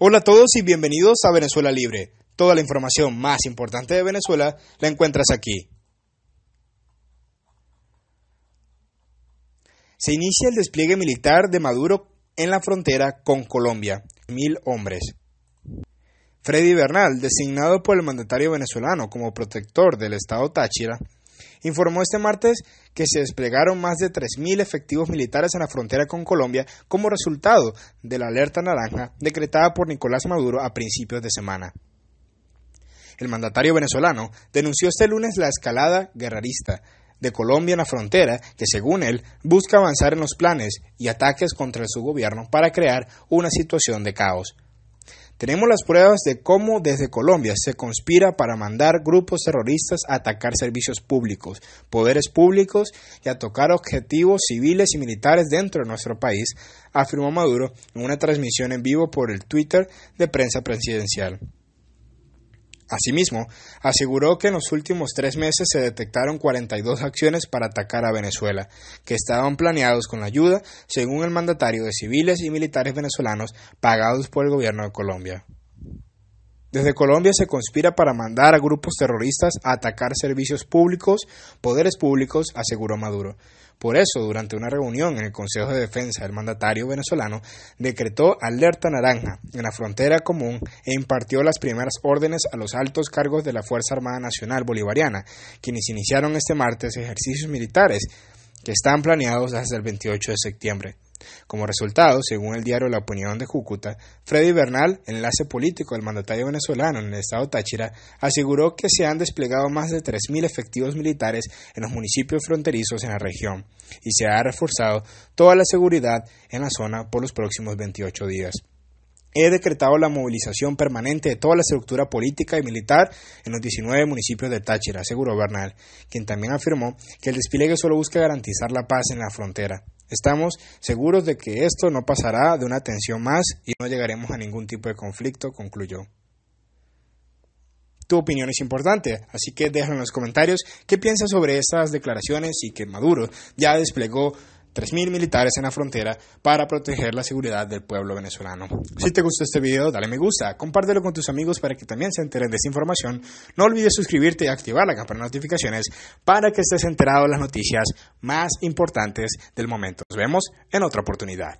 Hola a todos y bienvenidos a Venezuela Libre. Toda la información más importante de Venezuela la encuentras aquí. Se inicia el despliegue militar de Maduro en la frontera con Colombia. Mil hombres. Freddy Bernal, designado por el mandatario venezolano como protector del estado Táchira, informó este martes que se desplegaron más de 3.000 efectivos militares en la frontera con Colombia como resultado de la alerta naranja decretada por Nicolás Maduro a principios de semana. El mandatario venezolano denunció este lunes la escalada guerrerista de Colombia en la frontera que, según él, busca avanzar en los planes y ataques contra su gobierno para crear una situación de caos. Tenemos las pruebas de cómo desde Colombia se conspira para mandar grupos terroristas a atacar servicios públicos, poderes públicos y a tocar objetivos civiles y militares dentro de nuestro país, afirmó Maduro en una transmisión en vivo por el Twitter de prensa presidencial. Asimismo, aseguró que en los últimos tres meses se detectaron 42 acciones para atacar a Venezuela, que estaban planeados con la ayuda, según el mandatario, de civiles y militares venezolanos pagados por el gobierno de Colombia. Desde Colombia se conspira para mandar a grupos terroristas a atacar servicios públicos, poderes públicos, aseguró Maduro. Por eso, durante una reunión en el Consejo de Defensa, el mandatario venezolano decretó alerta naranja en la frontera común e impartió las primeras órdenes a los altos cargos de la Fuerza Armada Nacional Bolivariana, quienes iniciaron este martes ejercicios militares que están planeados hasta el 28 de septiembre. Como resultado, según el diario La Opinión de Júcuta, Freddy Bernal, enlace político del mandatario venezolano en el estado Táchira, aseguró que se han desplegado más de 3.000 efectivos militares en los municipios fronterizos en la región y se ha reforzado toda la seguridad en la zona por los próximos 28 días. He decretado la movilización permanente de toda la estructura política y militar en los 19 municipios de Táchira, aseguró Bernal, quien también afirmó que el despliegue solo busca garantizar la paz en la frontera. Estamos seguros de que esto no pasará de una tensión más y no llegaremos a ningún tipo de conflicto, concluyó. Tu opinión es importante, así que déjame en los comentarios qué piensas sobre estas declaraciones y que Maduro ya desplegó 3.000 militares en la frontera para proteger la seguridad del pueblo venezolano. Si te gustó este video, dale me gusta, compártelo con tus amigos para que también se enteren de esta información. No olvides suscribirte y activar la campana de notificaciones para que estés enterado de las noticias más importantes del momento. Nos vemos en otra oportunidad.